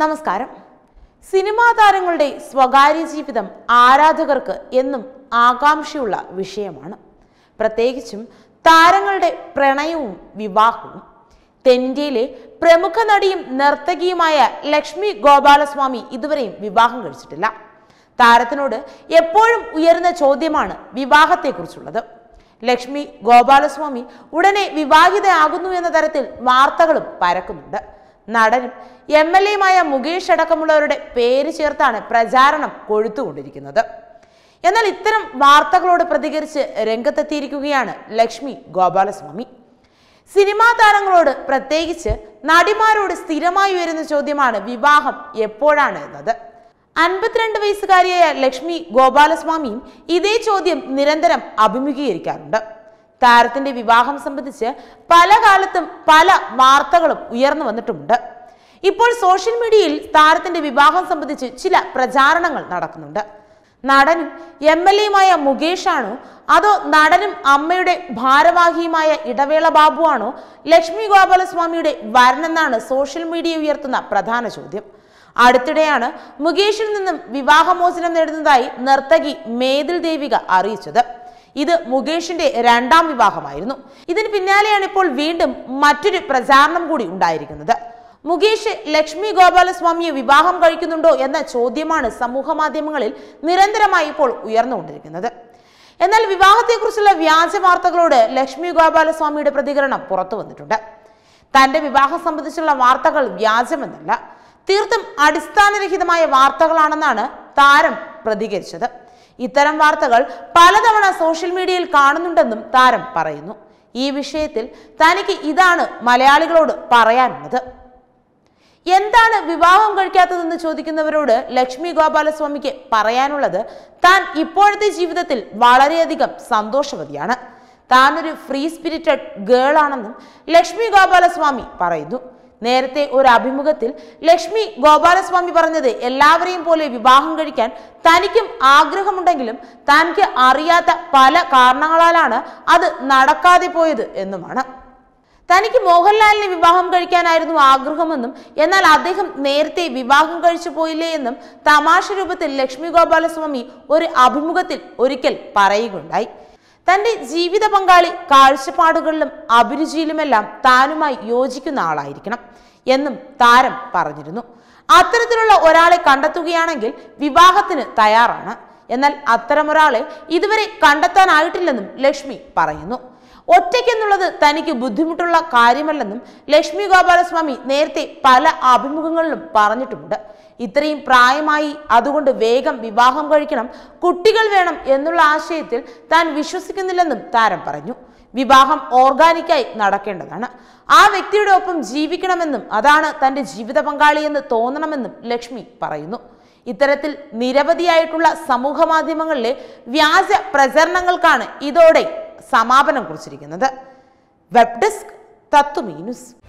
നമസ്കാരം സിനിമാ താരങ്ങളുടെ സ്വകാര്യ ജീവിതം ആരാധകർക്ക് എന്നും ആകാംക്ഷയുള്ള വിഷയമാണ് പ്രത്യേകിച്ചും താരങ്ങളുടെ പ്രണയവും വിവാഹവും തെന്നിന്ത്യയിലെ പ്രമുഖ നടിയും നർത്തകിയുമായ ലക്ഷ്മി ഗോപാലസ്വാമി ഇതുവരെയും വിവാഹം കഴിച്ചിട്ടില്ല താരത്തിനോട് എപ്പോഴും ഉയർന്ന ചോദ്യമാണ് വിവാഹത്തെക്കുറിച്ചുള്ളത് ലക്ഷ്മി ഗോപാലസ്വാമി ഉടനെ വിവാഹിതയാകുന്നു എന്ന തരത്തിൽ വാർത്തകളും പരക്കുന്നുണ്ട് നടനും എം എൽ എയുമായ മുകേഷ് അടക്കമുള്ളവരുടെ പേര് ചേർത്താണ് പ്രചാരണം കൊഴുത്തുകൊണ്ടിരിക്കുന്നത് എന്നാൽ ഇത്തരം വാർത്തകളോട് പ്രതികരിച്ച് രംഗത്തെത്തിയിരിക്കുകയാണ് ലക്ഷ്മി ഗോപാലസ്വാമി സിനിമാ താരങ്ങളോട് പ്രത്യേകിച്ച് നടിമാരോട് സ്ഥിരമായി വരുന്ന ചോദ്യമാണ് വിവാഹം എപ്പോഴാണ് എന്നത് അൻപത്തിരണ്ട് വയസ്സുകാരിയായ ലക്ഷ്മി ഗോപാലസ്വാമിയും ഇതേ ചോദ്യം നിരന്തരം അഭിമുഖീകരിക്കാറുണ്ട് താരത്തിന്റെ വിവാഹം സംബന്ധിച്ച് പല കാലത്തും പല വാർത്തകളും ഉയർന്നു വന്നിട്ടുമുണ്ട് ഇപ്പോൾ സോഷ്യൽ മീഡിയയിൽ താരത്തിന്റെ വിവാഹം സംബന്ധിച്ച് ചില പ്രചാരണങ്ങൾ നടക്കുന്നുണ്ട് നടനും എം എൽ എയുമായ മുകേഷാണോ അതോ നടനും അമ്മയുടെ ഭാരവാഹിയുമായ ഇടവേള ബാബു ആണോ ലക്ഷ്മി ഗോപാലസ്വാമിയുടെ വരനെന്നാണ് സോഷ്യൽ മീഡിയ ഉയർത്തുന്ന പ്രധാന ചോദ്യം അടുത്തിടെയാണ് മുകേഷിൽ നിന്നും വിവാഹമോചനം നേടുന്നതായി നർത്തകി മേതിൽ ദേവിക അറിയിച്ചത് ഇത് മുകേഷിന്റെ രണ്ടാം വിവാഹമായിരുന്നു ഇതിന് പിന്നാലെയാണ് ഇപ്പോൾ വീണ്ടും മറ്റൊരു പ്രചാരണം കൂടി ഉണ്ടായിരിക്കുന്നത് മുകേഷ് ലക്ഷ്മി ഗോപാലസ്വാമിയെ വിവാഹം കഴിക്കുന്നുണ്ടോ എന്ന ചോദ്യമാണ് സമൂഹ മാധ്യമങ്ങളിൽ നിരന്തരമായി ഇപ്പോൾ ഉയർന്നുകൊണ്ടിരിക്കുന്നത് എന്നാൽ വിവാഹത്തെക്കുറിച്ചുള്ള വ്യാജ വാർത്തകളോട് ലക്ഷ്മി ഗോപാലസ്വാമിയുടെ പ്രതികരണം പുറത്തു വന്നിട്ടുണ്ട് തന്റെ വിവാഹം സംബന്ധിച്ചുള്ള വാർത്തകൾ വ്യാജമെന്നല്ല തീർത്തും അടിസ്ഥാനരഹിതമായ വാർത്തകളാണെന്നാണ് താരം പ്രതികരിച്ചത് ഇത്തരം വാർത്തകൾ പലതവണ സോഷ്യൽ മീഡിയയിൽ കാണുന്നുണ്ടെന്നും താരം പറയുന്നു ഈ വിഷയത്തിൽ തനിക്ക് ഇതാണ് മലയാളികളോട് പറയാനുള്ളത് എന്താണ് വിവാഹം കഴിക്കാത്തതെന്ന് ചോദിക്കുന്നവരോട് ലക്ഷ്മി ഗോപാലസ്വാമിക്ക് പറയാനുള്ളത് താൻ ഇപ്പോഴത്തെ ജീവിതത്തിൽ വളരെയധികം സന്തോഷവതിയാണ് താനൊരു ഫ്രീ സ്പിരിറ്റഡ് ഗേൾ ആണെന്നും ലക്ഷ്മി ഗോപാലസ്വാമി പറയുന്നു നേരത്തെ ഒരു അഭിമുഖത്തിൽ ലക്ഷ്മി ഗോപാലസ്വാമി പറഞ്ഞത് എല്ലാവരെയും പോലെ വിവാഹം കഴിക്കാൻ തനിക്കും ആഗ്രഹമുണ്ടെങ്കിലും തനിക്ക് അറിയാത്ത പല കാരണങ്ങളാലാണ് അത് നടക്കാതെ പോയത് എന്നുമാണ് തനിക്ക് മോഹൻലാലിനെ വിവാഹം കഴിക്കാനായിരുന്നു ആഗ്രഹമെന്നും എന്നാൽ അദ്ദേഹം നേരത്തെ വിവാഹം കഴിച്ചു പോയില്ലേ എന്നും തമാശ രൂപത്തിൽ ലക്ഷ്മി ഗോപാലസ്വാമി ഒരു അഭിമുഖത്തിൽ ഒരിക്കൽ പറയുകയുണ്ടായി തന്റെ ജീവിത പങ്കാളി കാഴ്ചപ്പാടുകളിലും അഭിരുചിയിലുമെല്ലാം താനുമായി യോജിക്കുന്ന ആളായിരിക്കണം എന്നും താരം പറഞ്ഞിരുന്നു അത്തരത്തിലുള്ള ഒരാളെ കണ്ടെത്തുകയാണെങ്കിൽ വിവാഹത്തിന് തയ്യാറാണ് എന്നാൽ അത്തരമൊരാളെ ഇതുവരെ കണ്ടെത്താനായിട്ടില്ലെന്നും ലക്ഷ്മി പറയുന്നു ഒറ്റയ്ക്കെന്നുള്ളത് തനിക്ക് ബുദ്ധിമുട്ടുള്ള കാര്യമല്ലെന്നും ലക്ഷ്മി ഗോപാലസ്വാമി നേരത്തെ പല അഭിമുഖങ്ങളിലും പറഞ്ഞിട്ടുമുണ്ട് ഇത്രയും പ്രായമായി അതുകൊണ്ട് വേഗം വിവാഹം കഴിക്കണം കുട്ടികൾ വേണം എന്നുള്ള ആശയത്തിൽ താൻ വിശ്വസിക്കുന്നില്ലെന്നും താരം പറഞ്ഞു വിവാഹം ഓർഗാനിക്കായി നടക്കേണ്ടതാണ് ആ വ്യക്തിയുടെ ഒപ്പം ജീവിക്കണമെന്നും അതാണ് തൻ്റെ ജീവിത പങ്കാളിയെന്ന് തോന്നണമെന്നും ലക്ഷ്മി പറയുന്നു ഇത്തരത്തിൽ നിരവധിയായിട്ടുള്ള സമൂഹ മാധ്യമങ്ങളിലെ വ്യാജ പ്രചരണങ്ങൾക്കാണ് ഇതോടെ സമാപനം കുറിച്ചിരിക്കുന്നത് വെബ് ഡെസ്ക് തത്തു ന്യൂസ്